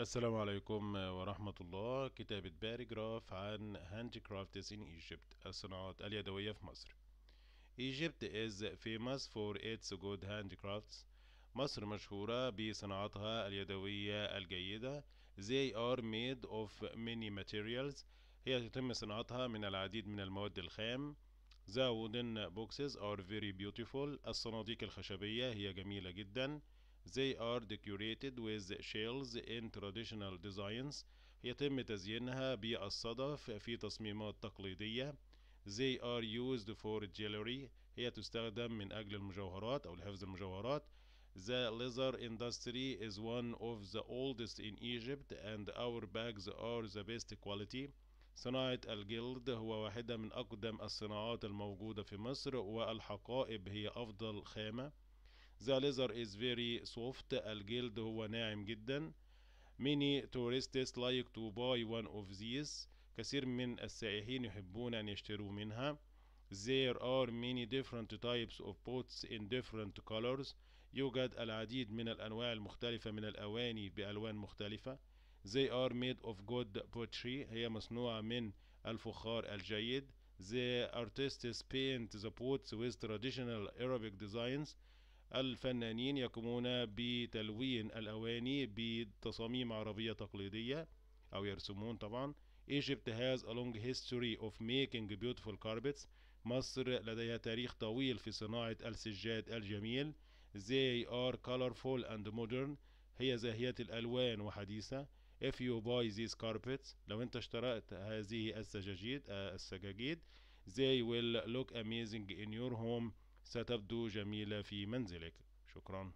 السلام عليكم آه، ورحمة الله كتابة باري جراف عن كرافتس ان ايجيبت الصناعات اليدوية في مصر Egypt is famous for its good كرافتس مصر مشهورة بصناعاتها اليدوية الجيدة They are made of many materials هي تتم صناعتها من العديد من المواد الخام The wooden boxes are very beautiful الصناديق الخشبية هي جميلة جداً They are decorated with shells in traditional designs يتم تزيينها بالصدف في تصميمات تقليدية They are used for jewelry هي تستخدم من أجل المجوهرات أو لحفظ المجوهرات The leather industry is one of the oldest in Egypt and our bags are the best quality. صناعة الجلد هو واحدة من أقدم الصناعات الموجودة في مصر والحقائب هي أفضل خامة. The leather is very soft الجلد هو ناعم جدا Many tourists like to buy one of these كثير من السائحين يحبون أن يشتروا منها There are many different types of pots in different colors يوجد العديد من الأنواع المختلفة من الأواني بألوان مختلفة They are made of good pottery هي مصنوعة من الفخار الجيد The artists paint the pots with traditional Arabic designs الفنانين يقومون بتلوين الأواني بتصاميم عربية تقليدية أو يرسمون طبعا Egypt has a long history of making beautiful carpets مصر لديها تاريخ طويل في صناعة السجاد الجميل They are colorful and modern هي زاهية الألوان وحديثة If you buy these carpets لو انت اشتريت هذه السجاجيد آه، السجاجيد They will look amazing in your home ستبدو جميلة في منزلك شكرا